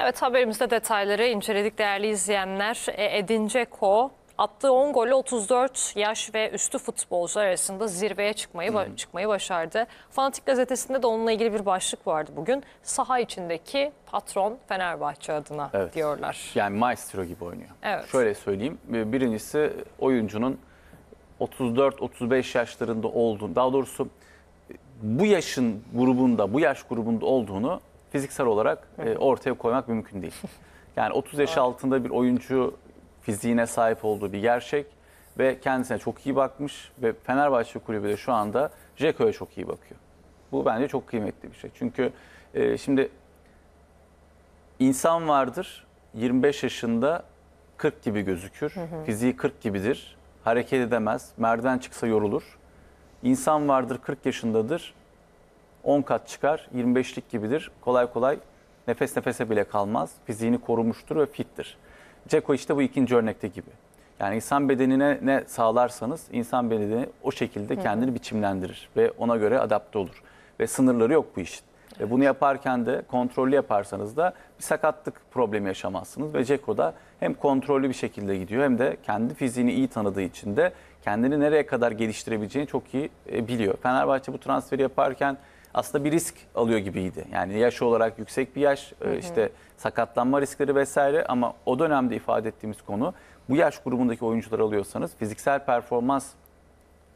Evet haberimizde detayları inceledik değerli izleyenler. E, Edin Dzeko attığı 10 golle 34 yaş ve üstü futbolcu arasında zirveye çıkmayı hmm. çıkmayı başardı. Fanatik gazetesinde de onunla ilgili bir başlık vardı bugün. Saha içindeki patron Fenerbahçe adına evet. diyorlar. Yani maestro gibi oynuyor. Evet. Şöyle söyleyeyim. E, birincisi oyuncunun 34-35 yaşlarında olduğunu, daha doğrusu bu yaşın grubunda, bu yaş grubunda olduğunu fiziksel olarak e, ortaya koymak mümkün değil. Yani 30 yaş altında bir oyuncu fiziğine sahip olduğu bir gerçek ve kendisine çok iyi bakmış ve Fenerbahçe kulübü de şu anda Jeko'ya çok iyi bakıyor. Bu bence çok kıymetli bir şey. Çünkü e, şimdi insan vardır 25 yaşında 40 gibi gözükür. Hı Fiziği 40 gibidir. Hareket edemez. Merdiven çıksa yorulur. İnsan vardır 40 yaşındadır. 10 kat çıkar, 25'lik gibidir. Kolay kolay nefes nefese bile kalmaz. Fiziğini korumuştur ve fittir. Ceko işte bu ikinci örnekte gibi. Yani insan bedenine ne sağlarsanız insan bedeni o şekilde kendini biçimlendirir ve ona göre adapte olur. Ve sınırları yok bu işin. Ve bunu yaparken de kontrollü yaparsanız da bir sakatlık problemi yaşamazsınız. Ve Ceko da hem kontrollü bir şekilde gidiyor hem de kendi fiziğini iyi tanıdığı için de kendini nereye kadar geliştirebileceğini çok iyi e, biliyor. Fenerbahçe bu transferi yaparken aslında bir risk alıyor gibiydi. Yani yaş olarak yüksek bir yaş, e, hı hı. işte sakatlanma riskleri vesaire ama o dönemde ifade ettiğimiz konu bu yaş grubundaki oyuncular alıyorsanız fiziksel performans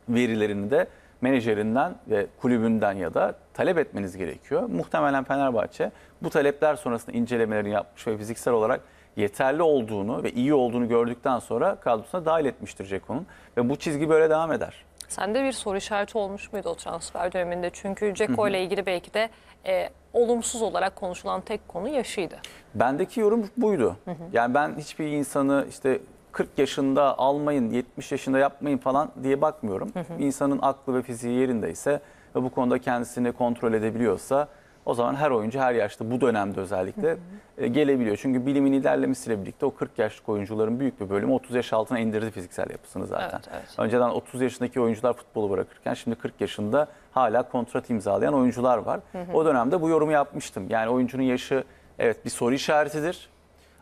verilerini de menajerinden ve kulübünden ya da talep etmeniz gerekiyor. Muhtemelen Fenerbahçe bu talepler sonrasında incelemelerini yapmış ve fiziksel olarak yeterli olduğunu ve iyi olduğunu gördükten sonra kadrosuna dahil etmiştir Ceko'nun. Ve bu çizgi böyle devam eder. Sende bir soru işareti olmuş muydu o transfer döneminde? Çünkü Ceko ile ilgili belki de e, olumsuz olarak konuşulan tek konu yaşıydı. Bendeki yorum buydu. Hı hı. Yani ben hiçbir insanı işte 40 yaşında almayın, 70 yaşında yapmayın falan diye bakmıyorum. Hı hı. İnsanın aklı ve fiziği yerindeyse ve bu konuda kendisini kontrol edebiliyorsa o zaman her oyuncu her yaşta bu dönemde özellikle E, gelebiliyor. Çünkü bilimin ilerlemesiyle birlikte o 40 yaşlık oyuncuların büyük bir bölümü 30 yaş altına indirdi fiziksel yapısını zaten. Evet, evet. Önceden 30 yaşındaki oyuncular futbolu bırakırken şimdi 40 yaşında hala kontrat imzalayan oyuncular var. Hı hı. O dönemde bu yorumu yapmıştım. Yani oyuncunun yaşı evet bir soru işaretidir.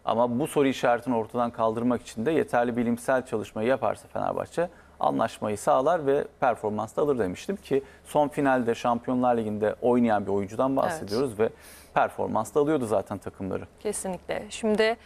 Ama bu soru işaretini ortadan kaldırmak için de yeterli bilimsel çalışmayı yaparsa Fenerbahçe anlaşmayı sağlar ve performans da alır demiştim ki son finalde Şampiyonlar Ligi'nde oynayan bir oyuncudan bahsediyoruz evet. ve performans da alıyordu zaten takımları. Kesinlikle. Şimdi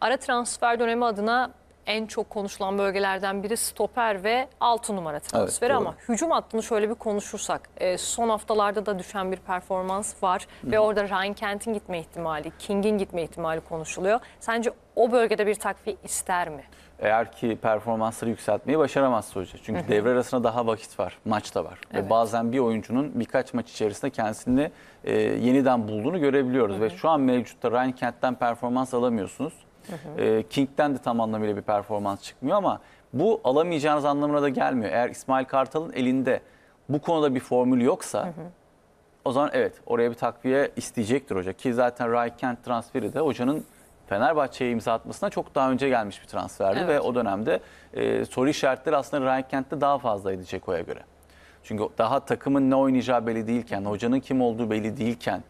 ara transfer dönemi adına en çok konuşulan bölgelerden biri stoper ve 6 numara transferi evet, ama hücum hattını şöyle bir konuşursak e, son haftalarda da düşen bir performans var Hı -hı. ve orada Ryan Kent'in gitme ihtimali, King'in gitme ihtimali konuşuluyor. Sence o bölgede bir takviye ister mi? Eğer ki performansları yükseltmeyi başaramazsa hoca. Çünkü Hı devre arasında daha vakit var, maç da var. Evet. Ve bazen bir oyuncunun birkaç maç içerisinde kendisini e, yeniden bulduğunu görebiliyoruz. -hı. Ve şu an mevcutta Ryan Kent'ten performans alamıyorsunuz. Hı hı. Ee, King'den de tam anlamıyla bir performans çıkmıyor ama bu alamayacağınız anlamına da gelmiyor. Eğer İsmail Kartal'ın elinde bu konuda bir formül yoksa hı hı. o zaman evet oraya bir takviye isteyecektir hoca. Ki zaten Ryan Kent transferi de hocanın Fenerbahçe'ye imza atmasına çok daha önce gelmiş bir transferdi evet. ve o dönemde e, soru işaretleri aslında Ryan Kent'te daha fazlaydı Ceko'ya göre. Çünkü daha takımın ne oynayacağı belli değilken, hocanın kim olduğu belli değilken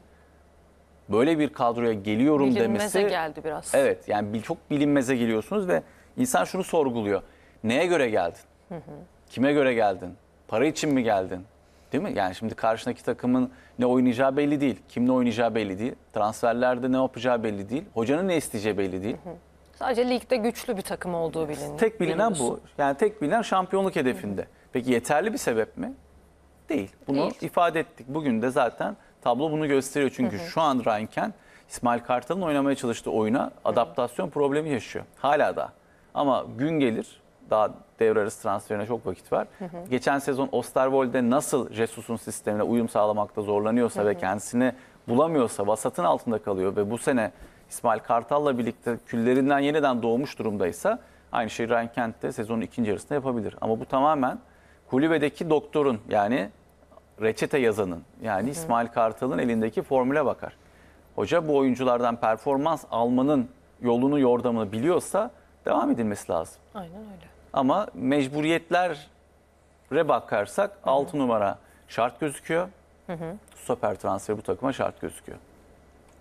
böyle bir kadroya geliyorum bilinmeze demesi. Bilinmeze geldi biraz. Evet yani çok bilinmeze geliyorsunuz ve insan şunu sorguluyor. Neye göre geldin? Hı hı. Kime göre geldin? Para için mi geldin? Değil mi? Yani şimdi karşındaki takımın ne oynayacağı belli değil. Kimle oynayacağı belli değil. Transferlerde ne yapacağı belli değil. Hocanın ne isteyeceği belli değil. Hı hı. Sadece ligde güçlü bir takım olduğu biliniyor. Tek bilinen bu. Yani tek bilinen şampiyonluk hedefinde. Hı hı. Peki yeterli bir sebep mi? Değil. Bunu değil. ifade ettik. Bugün de zaten tablo bunu gösteriyor. Çünkü hı hı. şu an Reinken İsmail Kartal'ın oynamaya çalıştığı oyuna adaptasyon hı problemi yaşıyor. Hala da. Ama gün gelir daha devre arası transferine çok vakit var. Hı hı. Geçen sezon Osterwold'e nasıl Jesus'un sistemine uyum sağlamakta zorlanıyorsa hı hı. ve kendisini bulamıyorsa vasatın altında kalıyor ve bu sene İsmail Kartal'la birlikte küllerinden yeniden doğmuş durumdaysa aynı şey Ryan Kent de sezonun ikinci yarısında yapabilir. Ama bu tamamen kulübedeki doktorun yani reçete yazanın yani Hı. İsmail Kartal'ın elindeki formüle bakar. Hoca bu oyunculardan performans almanın yolunu yordamını biliyorsa devam edilmesi lazım. Aynen öyle. Ama mecburiyetlere bakarsak Hı. 6 numara şart gözüküyor. Hı hı. Stoper transferi bu takıma şart gözüküyor.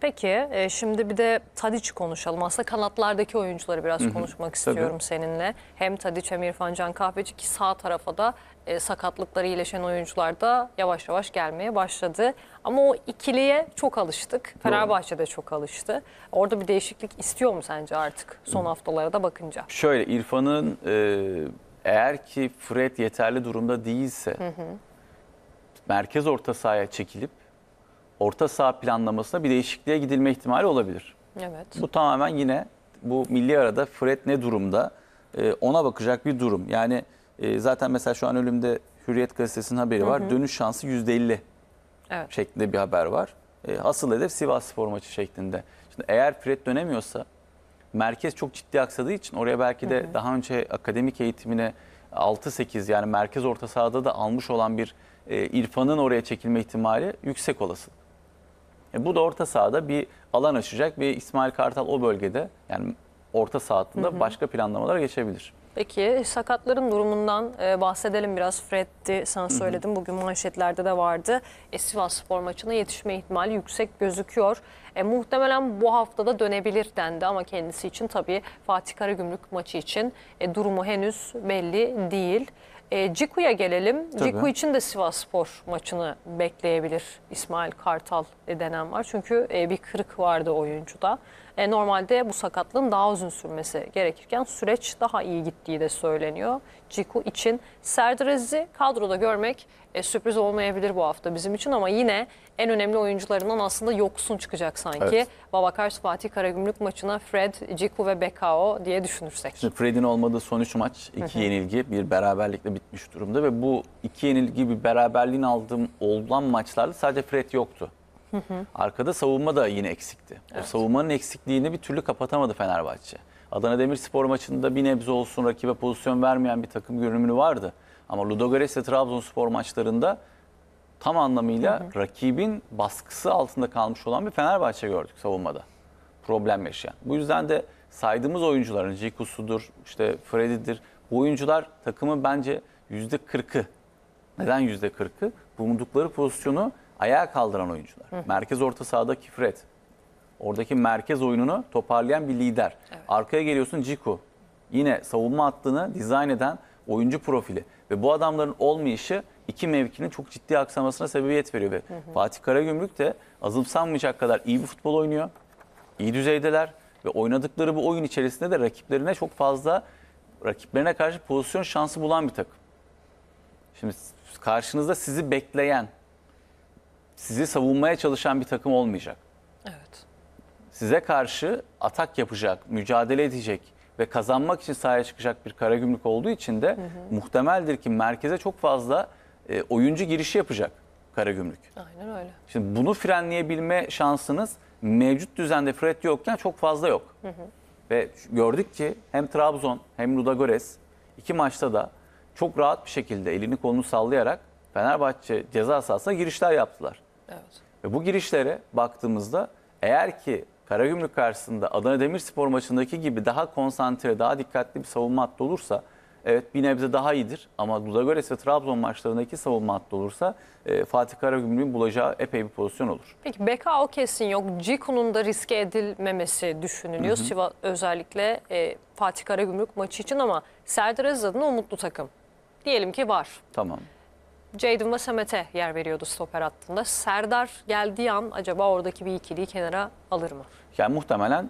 Peki e, şimdi bir de Tadiç konuşalım. Aslında kanatlardaki oyuncuları biraz Hı -hı. konuşmak istiyorum Tabii. seninle. Hem Tadiç hem İrfan Can Kahveci ki sağ tarafa da e, sakatlıkları iyileşen oyuncular da yavaş yavaş gelmeye başladı. Ama o ikiliye çok alıştık. Doğru. Fenerbahçe'de çok alıştı. Orada bir değişiklik istiyor mu sence artık son haftalara da bakınca? Şöyle İrfan'ın e, eğer ki Fred yeterli durumda değilse hı hı. merkez orta sahaya çekilip orta saha planlamasında bir değişikliğe gidilme ihtimali olabilir. Evet. Bu tamamen yine bu milli arada Fred ne durumda e, ona bakacak bir durum. Yani e, zaten mesela şu an ölümde Hürriyet gazetesinin haberi var. Hı hı. Dönüş şansı %50 evet. şeklinde bir haber var. E, asıl hedef Sivas spor maçı şeklinde. Şimdi eğer Fred dönemiyorsa merkez çok ciddi aksadığı için oraya belki de hı hı. daha önce akademik eğitimine 6-8 yani merkez orta sahada da almış olan bir e, İrfan'ın oraya çekilme ihtimali yüksek olasılık. E bu da orta sahada bir alan açacak ve İsmail Kartal o bölgede yani orta sahatında başka planlamalara geçebilir. Peki sakatların durumundan e, bahsedelim biraz. Fred'di sana söyledim. Bugün manşetlerde de vardı. E, Sivas spor maçına yetişme ihtimali yüksek gözüküyor. E, muhtemelen bu haftada dönebilir dendi ama kendisi için tabii Fatih Karagümrük maçı için e, durumu henüz belli değil. E, Ciku'ya gelelim. Tabii. Ciku için de Sivas Spor maçını bekleyebilir İsmail Kartal e, denen var. Çünkü e, bir kırık vardı oyuncuda. E, normalde bu sakatlığın daha uzun sürmesi gerekirken süreç daha iyi gittiği de söyleniyor. Ciku için Serdarez'i kadroda görmek e, sürpriz olmayabilir bu hafta bizim için ama yine en önemli oyuncularından aslında yoksun çıkacak sanki. Evet. Babakars Fatih Karagümrük maçına Fred, Ciku ve Bekao diye düşünürsek. Şimdi Fred'in olmadığı son 3 maç iki yenilgi bir beraberlikle bitmiş durumda ve bu iki yenilgi bir beraberliğin aldığım olan maçlarda sadece Fred yoktu. Hı hı. Arkada savunma da yine eksikti. Evet. O savunmanın eksikliğini bir türlü kapatamadı Fenerbahçe. Adana Demirspor maçında bir nebze olsun rakibe pozisyon vermeyen bir takım görünümünü vardı. Ama Ludogorets ve Trabzonspor maçlarında tam anlamıyla hı hı. rakibin baskısı altında kalmış olan bir Fenerbahçe gördük savunmada. Problem yaşayan. Bu yüzden de saydığımız oyuncuların Cikusu'dur, işte Freddy'dir. Bu oyuncular takımın bence %40'ı. Neden %40'ı? Bulundukları pozisyonu ayağa kaldıran oyuncular. Hı. Merkez orta sahada Kifret. Oradaki merkez oyununu toparlayan bir lider. Evet. Arkaya geliyorsun Ciku. Yine savunma hattını dizayn eden oyuncu profili. Ve bu adamların olmayışı iki mevkinin çok ciddi aksamasına sebebiyet veriyor. Ve hı hı. Fatih Karagümrük de azımsanmayacak kadar iyi bir futbol oynuyor. İyi düzeydeler ve oynadıkları bu oyun içerisinde de rakiplerine çok fazla rakiplerine karşı pozisyon şansı bulan bir takım. Şimdi karşınızda sizi bekleyen sizi savunmaya çalışan bir takım olmayacak. Evet. Size karşı atak yapacak, mücadele edecek ve kazanmak için sahaya çıkacak bir kara gümrük olduğu için de hı hı. muhtemeldir ki merkeze çok fazla e, oyuncu girişi yapacak kara gümrük. Aynen öyle. Şimdi bunu frenleyebilme şansınız mevcut düzende Fred yokken çok fazla yok. Hı hı. Ve gördük ki hem Trabzon hem Ludagorets iki maçta da çok rahat bir şekilde elini kolunu sallayarak Fenerbahçe ceza sahasına girişler yaptılar. Evet. Ve bu girişlere baktığımızda eğer ki Karagümrük karşısında Adana Demirspor maçındaki gibi daha konsantre, daha dikkatli bir savunma hattı olursa evet bir nebze daha iyidir ama Ludogorets ve Trabzon maçlarındaki savunma hattı olursa e, Fatih Karagümrük'ün bulacağı epey bir pozisyon olur. Peki BK o kesin yok. Ciku'nun da riske edilmemesi düşünülüyor. Hı hı. Siva özellikle e, Fatih Karagümrük maçı için ama Serdar Aziz umutlu takım. Diyelim ki var. Tamam. Jadon ve Samet'e yer veriyordu stoper hattında. Serdar geldiği an acaba oradaki bir ikiliyi kenara alır mı? Yani muhtemelen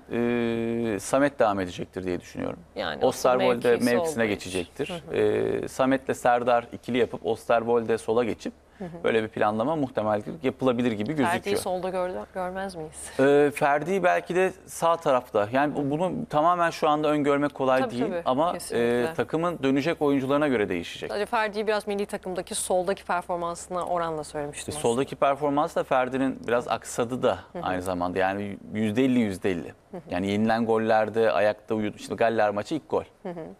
e, Samet devam edecektir diye düşünüyorum. Yani Osterwold'e mevkisine geçecektir. Hı hı. E, Samet'le Serdar ikili yapıp Osterwold'e sola geçip Hı Böyle bir planlama muhtemel yapılabilir gibi gözüküyor. Ferdi'yi solda gör, görmez miyiz? Ee, Ferdi'yi belki de sağ tarafta. Yani bunu tamamen şu anda öngörmek kolay tabii, değil tabii, ama e, takımın dönecek oyuncularına göre değişecek. Sadece Ferdi'yi biraz milli takımdaki soldaki performansına oranla söylemiştim. İşte soldaki performans da Ferdi'nin biraz aksadı da aynı zamanda. Yani %50 %50. Hı hı. Yani yenilen gollerde ayakta uyudu. Şimdi Galler maçı ilk gol.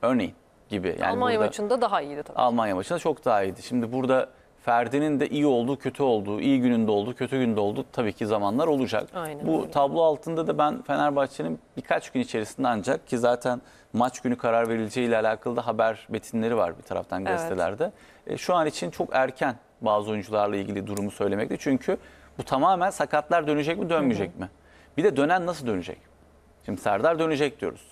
Örneğin gibi. Yani Almanya burada, maçında daha iyiydi tabii. Almanya maçında çok daha iyiydi. Şimdi burada Ferdi'nin de iyi olduğu, kötü olduğu, iyi gününde olduğu, kötü günde olduğu tabii ki zamanlar olacak. Aynen Bu öyle. tablo altında da ben Fenerbahçe'nin birkaç gün içerisinde ancak ki zaten maç günü karar verileceği ile alakalı da haber metinleri var bir taraftan gazetelerde. E, şu an için çok erken bazı oyuncularla ilgili durumu söylemekte. Çünkü bu tamamen sakatlar dönecek mi, dönmeyecek mi? Bir de dönen nasıl dönecek? Şimdi Serdar dönecek diyoruz.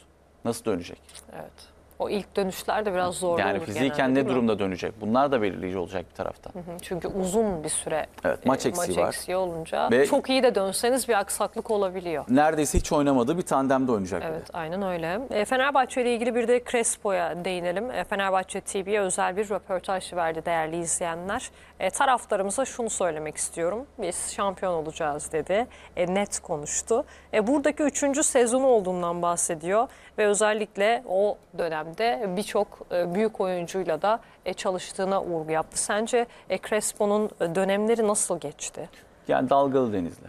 Nasıl dönecek? Evet. O ilk dönüşler de biraz zor yani olur. Yani fiziken genelde, ne durumda dönecek? Bunlar da belirleyici olacak bir taraftan. Hı hı. Çünkü uzun bir süre evet, maç, e, eksiği, maç var. olunca Ve çok iyi de dönseniz bir aksaklık olabiliyor. Neredeyse hiç oynamadığı bir tandemde oynayacak. Evet bile. aynen öyle. E, Fenerbahçe ile ilgili bir de Crespo'ya değinelim. E, Fenerbahçe TV'ye özel bir röportaj verdi değerli izleyenler. E, taraftarımıza şunu söylemek istiyorum. Biz şampiyon olacağız dedi. E, net konuştu. E, buradaki üçüncü sezonu olduğundan bahsediyor. Ve özellikle o dönem dönemde birçok e, büyük oyuncuyla da e, çalıştığına vurgu yaptı. Sence e, Crespo'nun dönemleri nasıl geçti? Yani dalgalı denizli.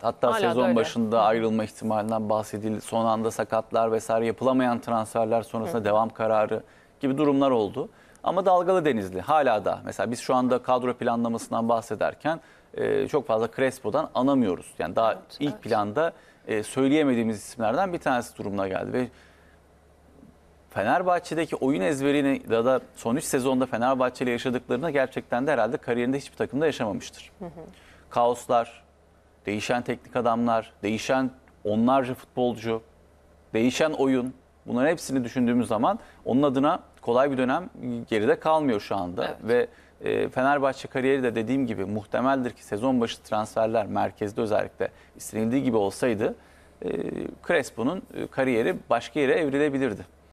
Hatta sezon başında ayrılma ihtimalinden bahsedildi. Son anda sakatlar vesaire yapılamayan transferler sonrasında devam kararı gibi durumlar oldu. Ama dalgalı denizli hala da. Mesela biz şu anda kadro planlamasından bahsederken çok fazla Crespo'dan anamıyoruz. Yani daha evet, ilk evet. planda söyleyemediğimiz isimlerden bir tanesi durumuna geldi. Ve Fenerbahçe'deki oyun ezberini ya da son 3 sezonda Fenerbahçe ile yaşadıklarını gerçekten de herhalde kariyerinde hiçbir takımda yaşamamıştır. Hı hı. Kaoslar, değişen teknik adamlar, değişen onlarca futbolcu, değişen oyun bunların hepsini düşündüğümüz zaman onun adına kolay bir dönem geride kalmıyor şu anda. Evet. Ve e, Fenerbahçe kariyeri de dediğim gibi muhtemeldir ki sezon başı transferler merkezde özellikle istenildiği gibi olsaydı e, Crespo'nun e, kariyeri başka yere evrilebilirdi.